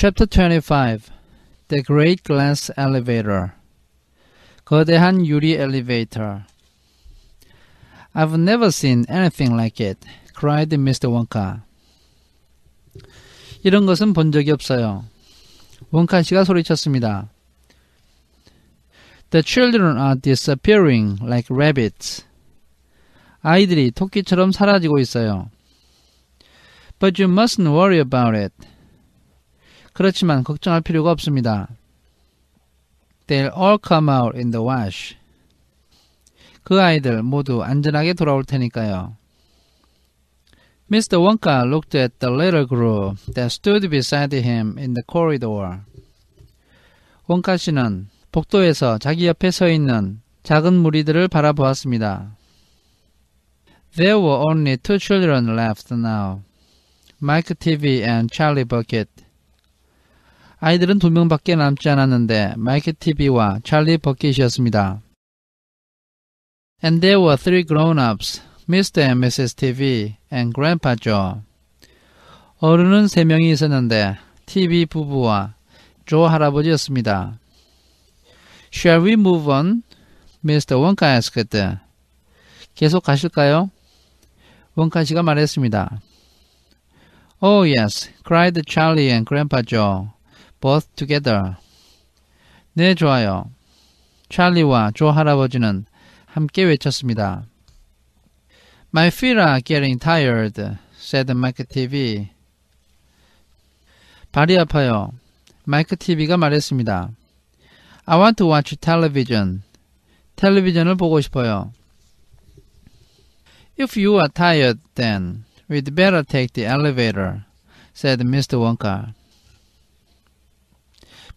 Chapter 25 The Great Glass Elevator 거대한 유리 엘리베이터 I've never seen anything like it, cried Mr. Wonka. 이런 것은 본 적이 없어요. 원카 씨가 소리쳤습니다. The children are disappearing like rabbits. 아이들이 토끼처럼 사라지고 있어요. But you mustn't worry about it. 그렇지만 걱정할 필요가 없습니다. They'll all come out in the wash. 그 아이들 모두 안전하게 돌아올 테니까요. Mr. Wonka looked at the little group that stood beside him in the corridor. 원카 씨는 복도에서 자기 옆에 서 있는 작은 무리들을 바라보았습니다. There were only two children left now. Mike TV and Charlie Bucket. 아이들은 두 명밖에 남지 않았는데 마이크 TV와 찰리 버킷이었습니다. And there were three grown-ups, Mr. and Mrs. TV and Grandpa Joe. 어른은 세 명이 있었는데 TV 부부와 조 할아버지였습니다. Shall we move on? Mr. 원카 asked. 계속 가실까요? 원카 씨가 말했습니다. Oh yes, cried Charlie and Grandpa Joe. both together. 네, 좋아요. 찰리와 조 할아버지는 함께 외쳤습니다. My feet are getting tired, said Mike TV. 발이 아파요. 마이크 TV가 말했습니다. I want to watch television. 텔레비전을 보고 싶어요. If you are tired, then we'd better take the elevator, said Mr. Wonka.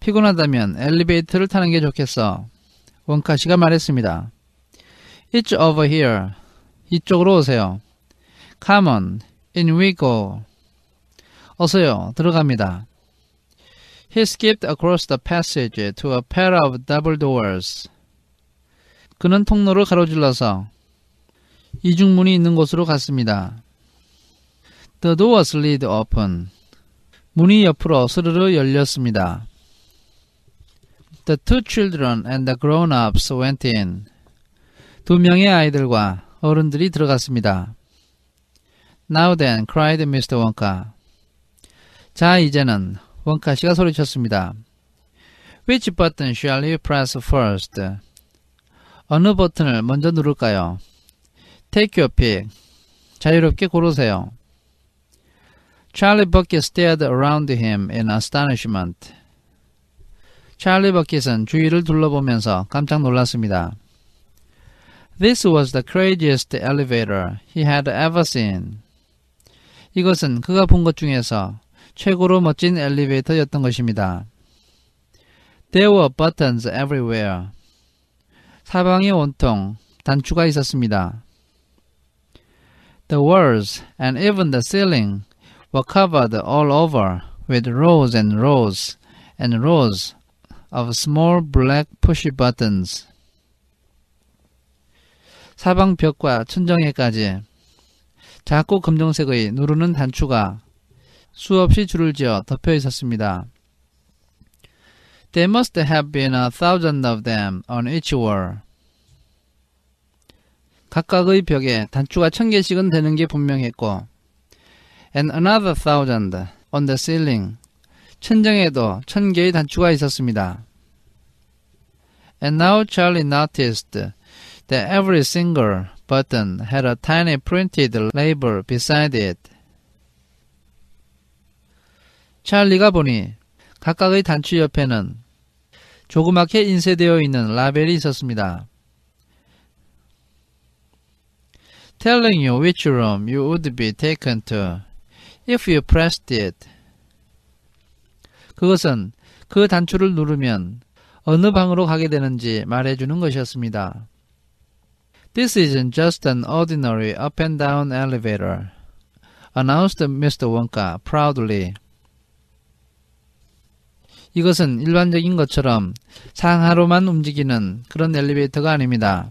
피곤하다면 엘리베이터를 타는 게 좋겠어. 원카 씨가 말했습니다. It's over here. 이쪽으로 오세요. Come on. In we go. 어서요. 들어갑니다. He skipped across the passage to a pair of double doors. 그는 통로를 가로질러서 이중문이 있는 곳으로 갔습니다. The doors slid open. 문이 옆으로 스르르 열렸습니다. The two children and the grown-ups went in. 두 명의 아이들과 어른들이 들어갔습니다. Now then, cried Mr. Wonka. 자, 이제는 원카 씨가 소리쳤습니다. Which button shall we press first? 어느 버튼을 먼저 누를까요? Take your pick. 자유롭게 고르세요. Charlie Bucket stared around him in astonishment. 찰리 버킷은 주위를 둘러보면서 깜짝 놀랐습니다. This was the craziest elevator he had ever seen. 이것은 그가 본 것 중에서 최고로 멋진 엘리베이터였던 것입니다. There were buttons everywhere. 사방에 온통 단추가 있었습니다. The walls and even the ceiling were covered all over with rows and rows and rows of small black push buttons. 사방 벽과 천정에까지 작고 검정색의 누르는 단추가 수없이 줄을 지어 덮여 있었습니다. There must have been a thousand of them on each wall. 각각의 벽에 단추가 천 개씩은 되는 게 분명했고, and another thousand on the ceiling. 천정에도 천 개의 단추가 있었습니다. And now Charlie noticed that every single button had a tiny printed label beside it. 찰리가 보니 각각의 단추 옆에는 조그맣게 인쇄되어 있는 라벨이 있었습니다. Telling you which room you would be taken to if you pressed it. 그것은 그 단추를 누르면 어느 방으로 가게 되는지 말해주는 것이었습니다. This isn't just an ordinary up and down elevator, announced Mr. Wonka proudly. 이것은 일반적인 것처럼 상하로만 움직이는 그런 엘리베이터가 아닙니다.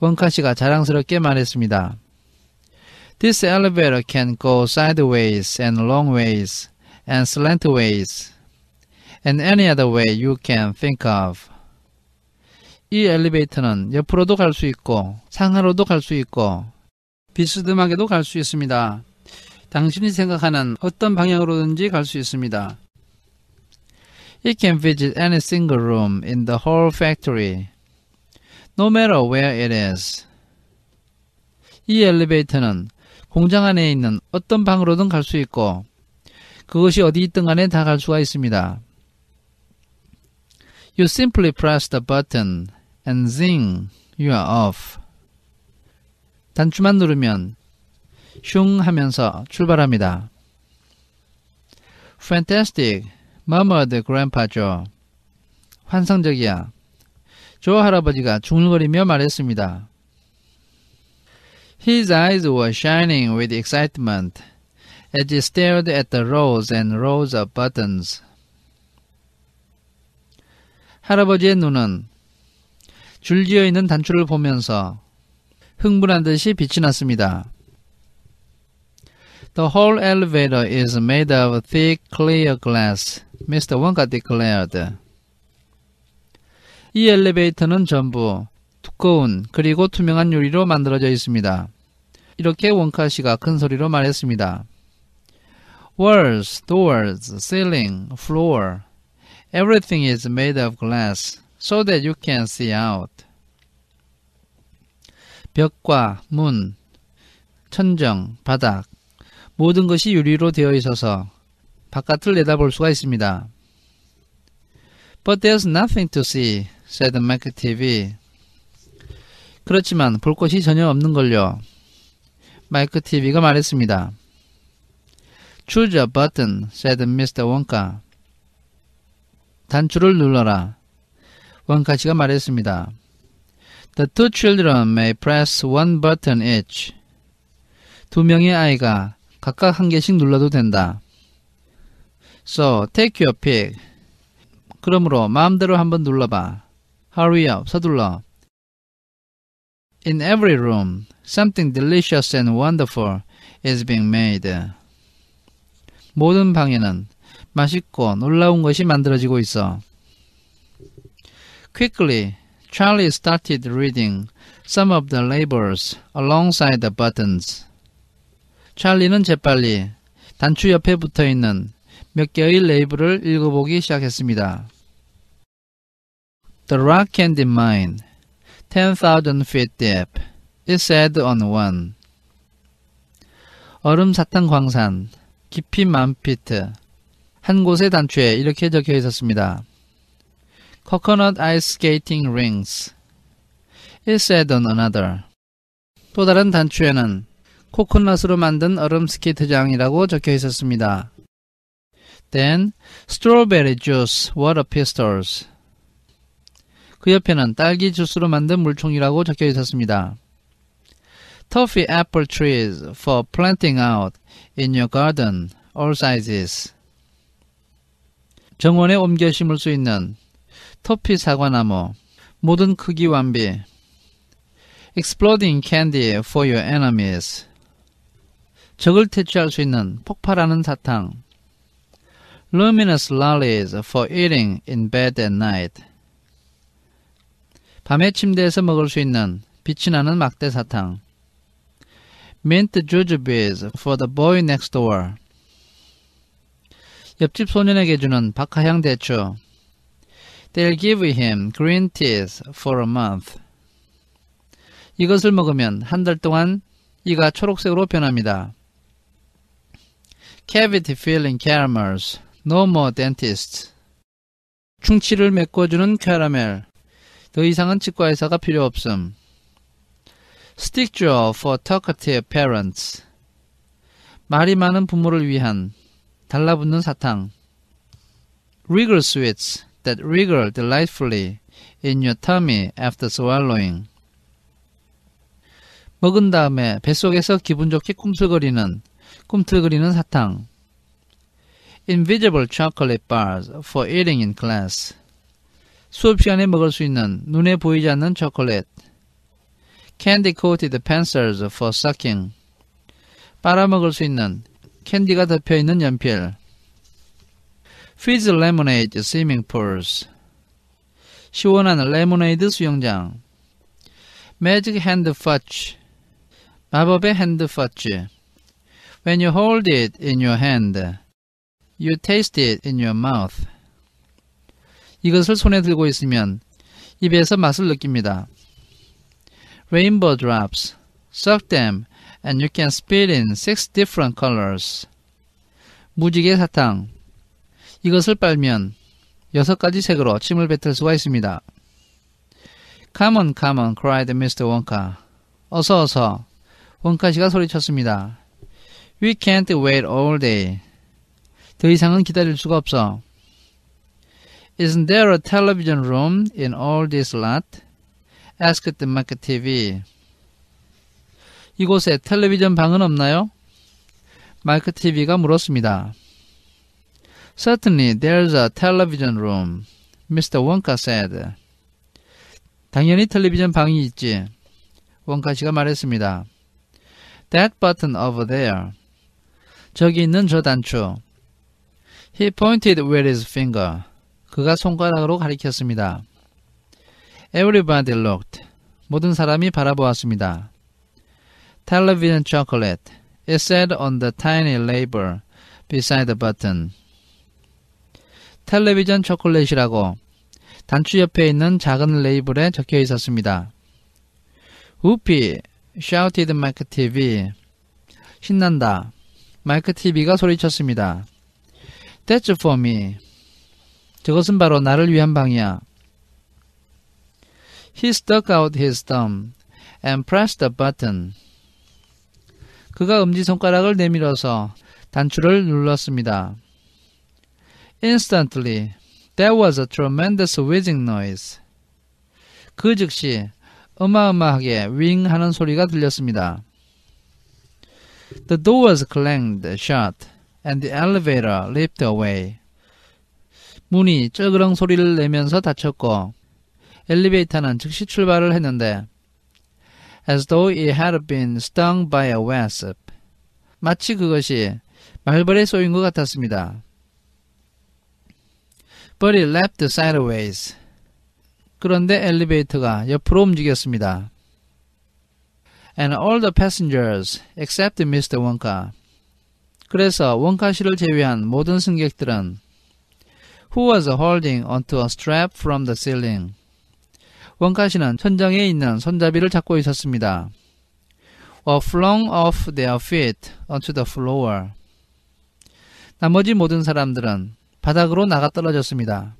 원카 씨가 자랑스럽게 말했습니다. This elevator can go sideways and long ways. and slantways, and any other way you can think of. 이 엘리베이터는 옆으로도 갈 수 있고 상하로도 갈 수 있고 비스듬하게도 갈 수 있습니다. 당신이 생각하는 어떤 방향으로든지 갈 수 있습니다. It can visit any single room in the whole factory, no matter where it is. 이 엘리베이터는 공장 안에 있는 어떤 방으로든 갈 수 있고 그것이 어디 있든 간에 다 갈 수가 있습니다. You simply press the button and zing, you are off. 단추만 누르면 슝 하면서 출발합니다. Fantastic, murmured Grandpa Joe. 환상적이야. 조 할아버지가 중얼거리며 말했습니다. His eyes were shining with excitement. as he stared at the rows and rows of buttons. 할아버지의 눈은 줄지어 있는 단추를 보면서 흥분한 듯이 빛이 났습니다. The whole elevator is made of thick clear glass, Mr. Wonka declared. 이 엘리베이터는 전부 두꺼운 그리고 투명한 유리로 만들어져 있습니다. 이렇게 원카 씨가 큰 소리로 말했습니다. Walls, doors, ceiling, floor. Everything is made of glass so that you can see out. 벽과 문, 천정, 바닥 모든 것이 유리로 되어 있어서 바깥을 내다볼 수가 있습니다. But there's nothing to see, said McTV. 그렇지만 볼 것이 전혀 없는걸요. 마이크 TV가 말했습니다. Choose a button, said Mr. Wonka. 단추를 눌러라. 원카 씨가 말했습니다. The two children may press one button each. 두 명의 아이가 각각 한 개씩 눌러도 된다. So, take your pick. 그러므로 마음대로 한번 눌러봐. Hurry up, 서둘러. In every room, something delicious and wonderful is being made. 모든 방에는 맛있고 놀라운 것이 만들어지고 있어. Quickly, Charlie started reading some of the labels alongside the buttons. 찰리는 재빨리 단추 옆에 붙어 있는 몇 개의 레이블을 읽어보기 시작했습니다. The rock candy mine, 10,000 feet deep, it said on one. 얼음 사탕 광산, 깊이 만 피트 한 곳의 단추에 이렇게 적혀 있었습니다. Coconut ice skating rings is at another. 또 다른 단추에는 코코넛으로 만든 얼음 스케이트장이라고 적혀 있었습니다. Then strawberry juice water pistols. 그 옆에는 딸기 주스로 만든 물총이라고 적혀 있었습니다. toffee apple trees for planting out in your garden all sizes. 정원에 옮겨 심을 수 있는 토피 사과나무 모든 크기 완비 exploding candy for your enemies 적을 퇴치할 수 있는 폭발하는 사탕 luminous lollies for eating in bed at night 밤에 침대에서 먹을 수 있는 빛이 나는 막대 사탕 mint jujubes for the boy next door. 옆집 소년에게 주는 박하향 대추. They'll give him green teas for a month. 이것을 먹으면 한 달 동안 이가 초록색으로 변합니다. Cavity filling caramels. No more dentists. 충치를 메꿔주는 캐러멜. 더 이상은 치과 의사가 필요 없음. Stick jaw for talkative parents. 말이 많은 부모를 위한 달라붙는 사탕. Wriggle sweets that wriggle delightfully in your tummy after swallowing. 먹은 다음에 뱃속에서 기분 좋게 꿈틀거리는 꿈틀거리는 사탕. Invisible chocolate bars for eating in class. 수업 시간에 먹을 수 있는 눈에 보이지 않는 초콜릿 candy-coated pencils for sucking. 빨아먹을 수 있는 캔디가 덮여 있는 연필. fizz lemonade swimming pools. 시원한 레모네이드 수영장. magic hand fudge. 마법의 hand fudge. When you hold it in your hand, you taste it in your mouth. 이것을 손에 들고 있으면 입에서 맛을 느낍니다. rainbow drops. Suck them and you can spit in six different colors. 무지개 사탕. 이것을 빨면 여섯 가지 색으로 침을 뱉을 수가 있습니다. Come on, come on, cried Mr. Wonka. 어서 어서. 원카 씨가 소리쳤습니다. We can't wait all day. 더 이상은 기다릴 수가 없어. Isn't there a television room in all this lot? Ask the Market TV. 이곳에 텔레비전 방은 없나요? 마크 TV가 물었습니다. Certainly there's a television room, Mr. Wonka said. 당연히 텔레비전 방이 있지. 원카 씨가 말했습니다. That button over there. 저기 있는 저 단추. He pointed with his finger. 그가 손가락으로 가리켰습니다. Everybody looked. 모든 사람이 바라보았습니다. Television chocolate. It s a i on the tiny label beside the button. 텔레비전 초콜릿이라고 단추 옆에 있는 작은 레이블에 적혀 있었습니다. Whoopi shouted 마이크 TV 신난다. 마이크 TV가 소리쳤습니다. That's for me. 저것은 바로 나를 위한 방이야. He stuck out his thumb and pressed the button. 그가 엄지손가락을 내밀어서 단추를 눌렀습니다. Instantly, there was a tremendous whizzing noise. 그 즉시 어마어마하게 윙 하는 소리가 들렸습니다. The doors clanged shut and the elevator leaped away. 문이 쩌그렁 소리를 내면서 닫혔고 엘리베이터는 즉시 출발을 했는데 as though it had been stung by a wasp 마치 그것이 말벌에 쏘인 것 같았습니다. But it leapt sideways. 그런데 엘리베이터가 옆으로 움직였습니다. And all the passengers except Mr. Wonka. 그래서 원카 씨를 제외한 모든 승객들은 who was holding onto a strap from the ceiling. 원가시는 천장에 있는 손잡이를 잡고 있었습니다. were flung off their feet onto the floor. 나머지 모든 사람들은 바닥으로 나가 떨어졌습니다.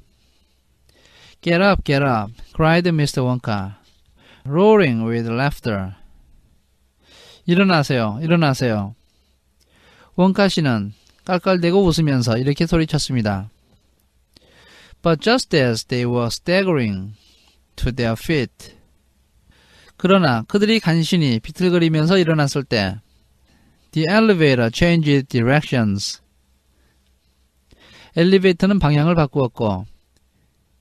Get up, get up, cried Mr. Wonka, roaring with laughter. 일어나세요, 일어나세요. 원카 씨는 깔깔대고 웃으면서 이렇게 소리쳤습니다. But just as they were staggering to their feet. 그러나 그들이 간신히 비틀거리면서 일어났을 때 The elevator changed directions. 엘리베이터는 방향을 바꾸었고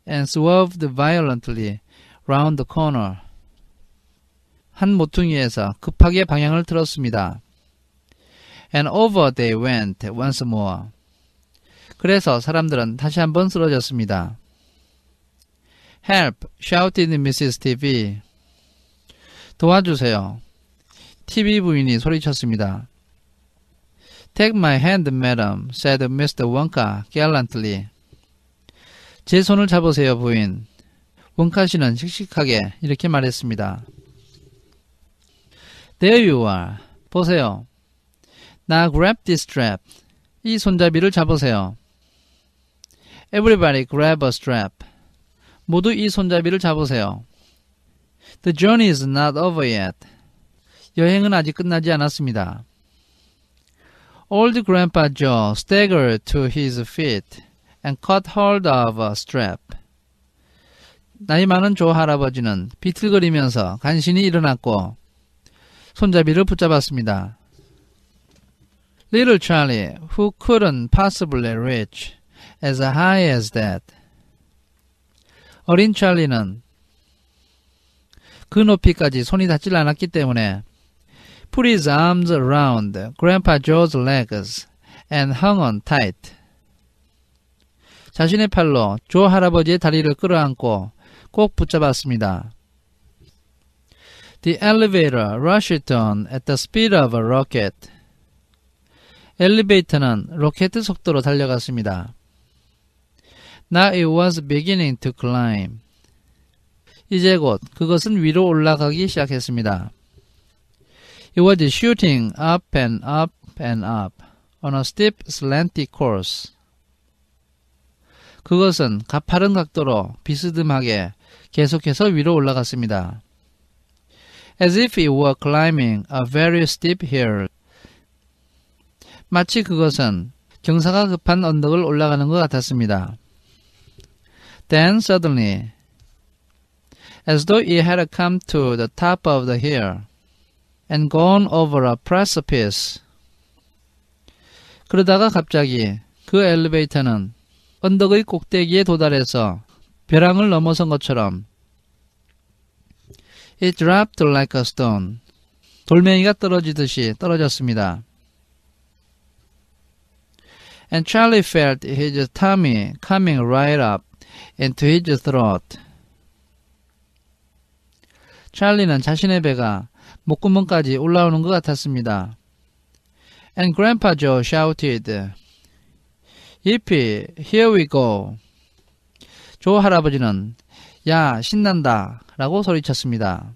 and swerved violently round the corner. 한 모퉁이에서 급하게 방향을 틀었습니다. And over they went once more. 그래서 사람들은 다시 한번 쓰러졌습니다. Help! shouted Mrs. TV. 도와주세요. TV 부인이 소리쳤습니다. Take my hand, madam, said Mr. Wonka gallantly. 제 손을 잡으세요, 부인. 원카 씨는 씩씩하게 이렇게 말했습니다. There you are. 보세요. 나 grab this strap. 이 손잡이를 잡으세요. Everybody grab a strap. 모두 이 손잡이를 잡으세요. The journey is not over yet. 여행은 아직 끝나지 않았습니다. Old Grandpa Joe staggered to his feet and caught hold of a strap. 나이 많은 조 할아버지는 비틀거리면서 간신히 일어났고 손잡이를 붙잡았습니다. Little Charlie, who couldn't possibly reach as high as that, 어린 찰리는 그 높이까지 손이 닿질 않았기 때문에 put his arms around Grandpa Joe's legs and hung on tight. 자신의 팔로 조 할아버지의 다리를 끌어안고 꼭 붙잡았습니다. The elevator rushed on at the speed of a rocket. 엘리베이터는 로켓 속도로 달려갔습니다. Now it was beginning to climb. 이제 곧 그것은 위로 올라가기 시작했습니다. It was shooting up and up and up on a steep, slanty course. 그것은 가파른 각도로 비스듬하게 계속해서 위로 올라갔습니다. As if it were climbing a very steep hill. 마치 그것은 경사가 급한 언덕을 올라가는 것 같았습니다. Then suddenly, as though he had come to the top of the hill and gone over a precipice. 그러다가 갑자기 그 엘리베이터는 언덕의 꼭대기에 도달해서 벼랑을 넘어선 것처럼 It dropped like a stone. 돌멩이가 떨어지듯이 떨어졌습니다. And Charlie felt his tummy coming right up. into his throat. 찰리는 자신의 배가 목구멍까지 올라오는 것 같았습니다. And Grandpa Joe shouted, Yippee, here we go. 조 할아버지는 야, 신난다 라고 소리쳤습니다.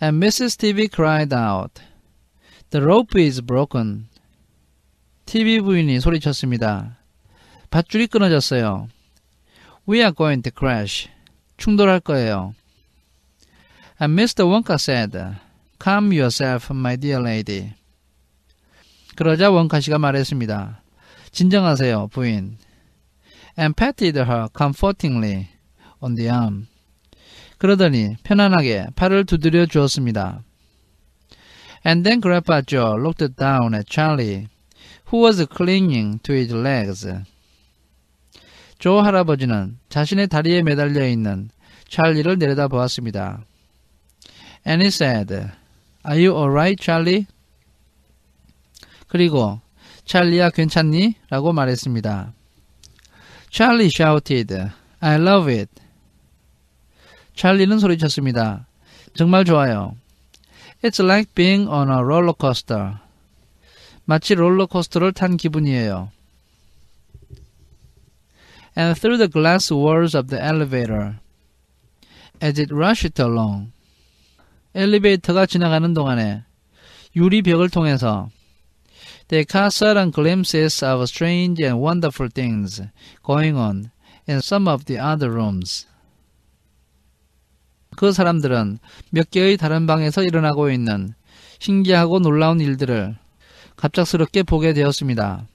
And Mrs. TV cried out, The rope is broken. TV 부인이 소리쳤습니다. 밧줄이 끊어졌어요. We are going to crash. 충돌할 거예요. And Mr. Wonka said, Calm yourself, my dear lady. 그러자 원카 씨가 말했습니다. 진정하세요, 부인. And patted her comfortingly on the arm. 그러더니 편안하게 팔을 두드려 주었습니다. And then Grandpa Joe looked down at Charlie, who was clinging to his legs. 조 할아버지는 자신의 다리에 매달려 있는 찰리를 내려다보았습니다. Annie said, Are you alright, Charlie? 그리고 찰리야 괜찮니? 라고 말했습니다. Charlie shouted, I love it. 찰리는 소리쳤습니다. 정말 좋아요. It's like being on a roller coaster. 마치 롤러코스터를 탄 기분이에요. and through the glass walls of the elevator as it rushed along. 엘리베이터가 지나가는 동안에 유리 벽을 통해서 They caught sudden glimpses of strange and wonderful things going on in some of the other rooms. 그 사람들은 몇 개의 다른 방에서 일어나고 있는 신기하고 놀라운 일들을 갑작스럽게 보게 되었습니다.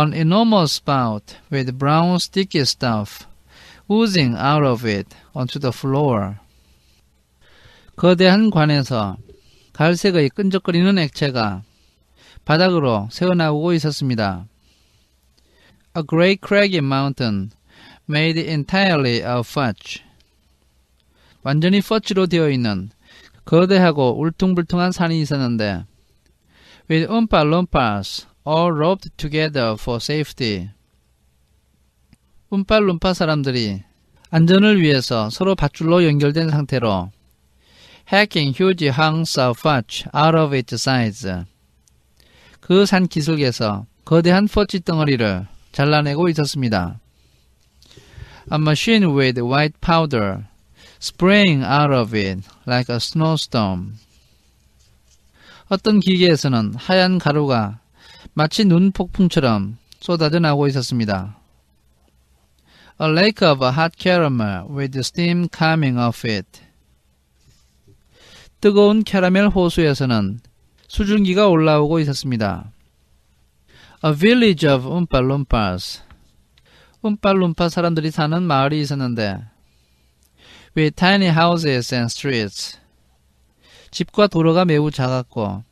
an enormous spout with brown sticky stuff oozing out of it onto the floor. 거대한 관에서 갈색의 끈적거리는 액체가 바닥으로 새어나오고 있었습니다. A great craggy mountain made entirely of fudge. 완전히 퍼치로 되어 있는 거대하고 울퉁불퉁한 산이 있었는데 with umpa lumpas all rubbed together for safety. 운빨룸파 사람들이 안전을 위해서 서로 밧줄로 연결된 상태로 hacking huge hunks of fudge out of its size. 그 산 기슭에서 거대한 퍼치 덩어리를 잘라내고 있었습니다. A machine with white powder spraying out of it like a snowstorm. 어떤 기계에서는 하얀 가루가 마치 눈폭풍처럼 쏟아져 나오고 있었습니다. A lake of hot caramel with steam coming off it. 뜨거운 캐러멜 호수에서는 수증기가 올라오고 있었습니다. A village of Oompa-Loompas. 움팔룸파 사람들이 사는 마을이 있었는데 with tiny houses and streets. 집과 도로가 매우 작았고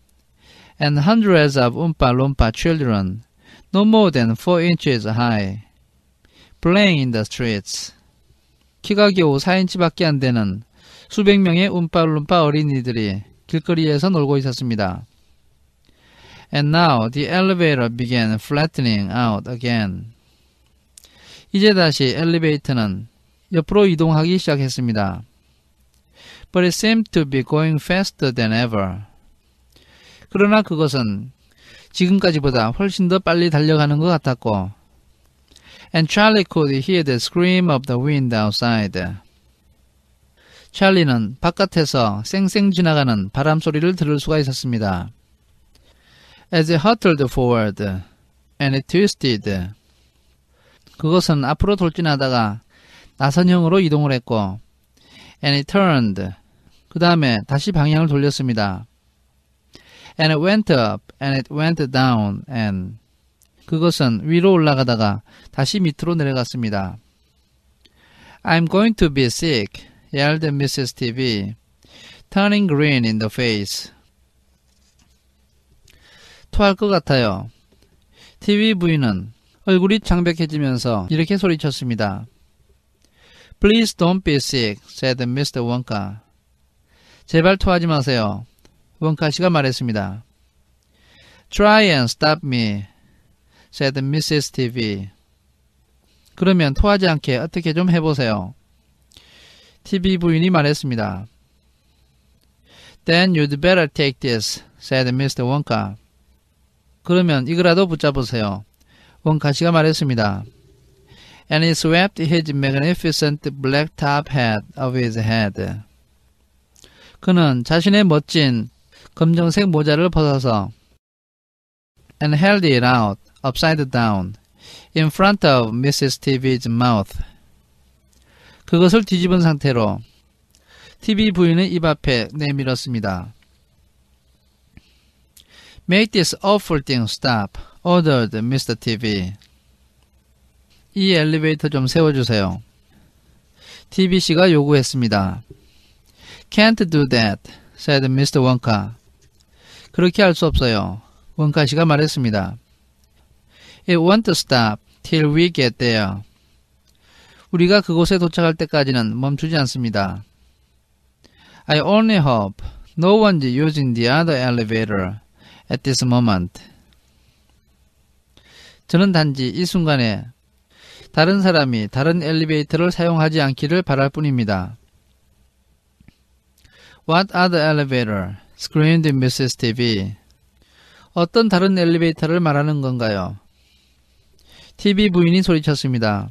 and hundreds of Oompa Loompa children, no more than four inches high, playing in the streets. 키가 겨우 4인치밖에 안 되는 수백 명의 Oompa Loompa 어린이들이 길거리에서 놀고 있었습니다. And now the elevator began flattening out again. 이제 다시 엘리베이터는 옆으로 이동하기 시작했습니다. But it seemed to be going faster than ever. 그러나 그것은 지금까지보다 훨씬 더 빨리 달려가는 것 같았고 And Charlie could hear the scream of the wind outside. 찰리는 바깥에서 쌩쌩 지나가는 바람 소리를 들을 수가 있었습니다. As it hurtled forward and it twisted. 그것은 앞으로 돌진하다가 나선형으로 이동을 했고 and it turned. 그 다음에 다시 방향을 돌렸습니다. and it went up and it went down and 그것은 위로 올라가다가 다시 밑으로 내려갔습니다. I'm going to be sick, yelled Mrs. TV, turning green in the face. 토할 것 같아요. TV 부인은 얼굴이 창백해지면서 이렇게 소리쳤습니다. Please don't be sick, said Mr. Wonka. 제발 토하지 마세요. 원카 씨가 말했습니다. Try and stop me, said Mrs. TV. 그러면 토하지 않게 어떻게 좀 해보세요. TV 부인이 말했습니다. Then you'd better take this, said Mr. Wonka. 그러면 이거라도 붙잡으세요. 원카 씨가 말했습니다. And he swept his magnificent black top hat off his head. 그는 자신의 멋진 검정색 모자를 벗어서 and held it out upside down in front of Mrs. TV's mouth. 그것을 뒤집은 상태로 TV 부인은 입 앞에 내밀었습니다. Make this awful thing stop, ordered Mr. TV. 이 엘리베이터 좀 세워주세요. TBC가 요구했습니다. Can't do that, said Mr. Wonka. 그렇게 할 수 없어요. 원카 씨가 말했습니다. It won't stop till we get there. 우리가 그곳에 도착할 때까지는 멈추지 않습니다. I only hope no one's using the other elevator at this moment. 저는 단지 이 순간에 다른 사람이 다른 엘리베이터를 사용하지 않기를 바랄 뿐입니다. What other elevator? screamed Mrs. TV. 어떤 다른 엘리베이터를 말하는 건가요? TV 부인이 소리쳤습니다.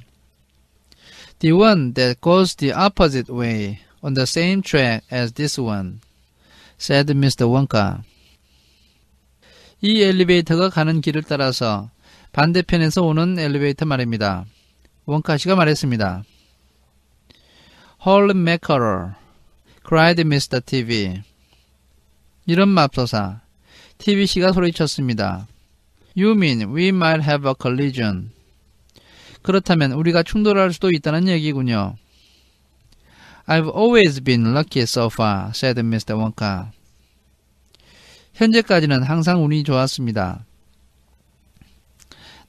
The one that goes the opposite way on the same track as this one, said Mr. Wonka. 이 엘리베이터가 가는 길을 따라서 반대편에서 오는 엘리베이터 말입니다. 원카 씨가 말했습니다. h a l y mackerel, cried Mr. TV. 이런 맙소사. TBC가 소리쳤습니다. You mean we might have a collision. 그렇다면 우리가 충돌할 수도 있다는 얘기군요. I've always been lucky so far, said Mr. Wonka. 현재까지는 항상 운이 좋았습니다.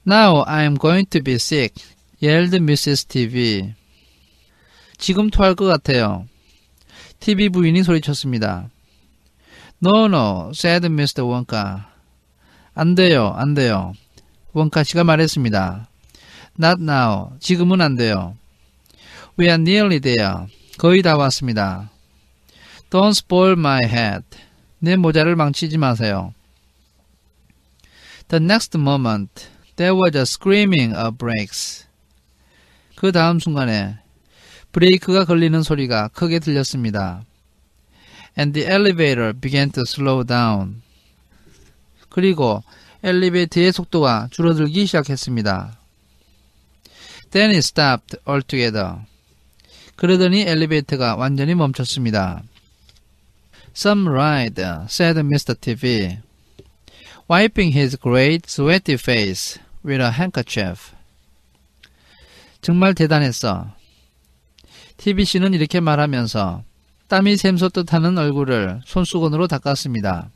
Now I'm going to be sick, yelled Mrs. TV. 지금 토할 것 같아요. TV 부인이 소리쳤습니다. No, no, said Mr. Wonka. 안 돼요, 안 돼요. 원카 씨가 말했습니다. Not now. 지금은 안 돼요. We are nearly there. 거의 다 왔습니다. Don't spoil my head. 내 모자를 망치지 마세요. The next moment, there was a screaming of brakes. 그 다음 순간에 브레이크가 걸리는 소리가 크게 들렸습니다. and the elevator began to slow down. 그리고 엘리베이터의 속도가 줄어들기 시작했습니다. Then it stopped altogether. 그러더니 엘리베이터가 완전히 멈췄습니다. Some ride, said Mr. TV, wiping his great sweaty face with a handkerchief. 정말 대단했어. TBC는 이렇게 말하면서 땀이 샘솟듯 하는 얼굴을 손수건으로 닦았습니다.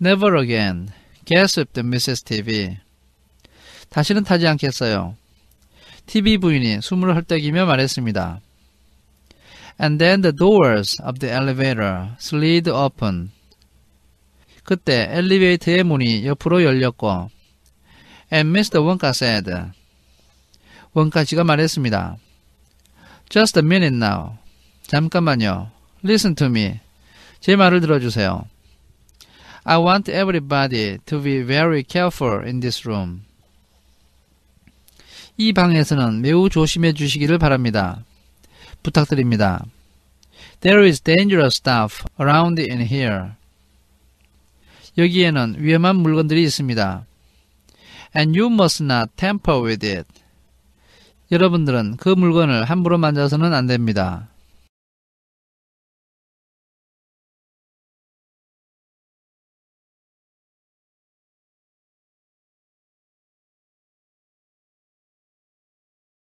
Never again. gasped Mrs. TV. 다시는 타지 않겠어요. TV 부인이 숨을 헐떡이며 말했습니다. And then the doors of the elevator slid open. 그때 엘리베이터의 문이 옆으로 열렸고 And Mr. 원가 said 원가 씨가 말했습니다. Just a minute now. 잠깐만요. Listen to me. 제 말을 들어주세요. I want everybody to be very careful in this room. 이 방에서는 매우 조심해 주시기를 바랍니다. 부탁드립니다. There is dangerous stuff around in here. 여기에는 위험한 물건들이 있습니다. And you must not tamper with it. 여러분들은 그 물건을 함부로 만져서는 안 됩니다.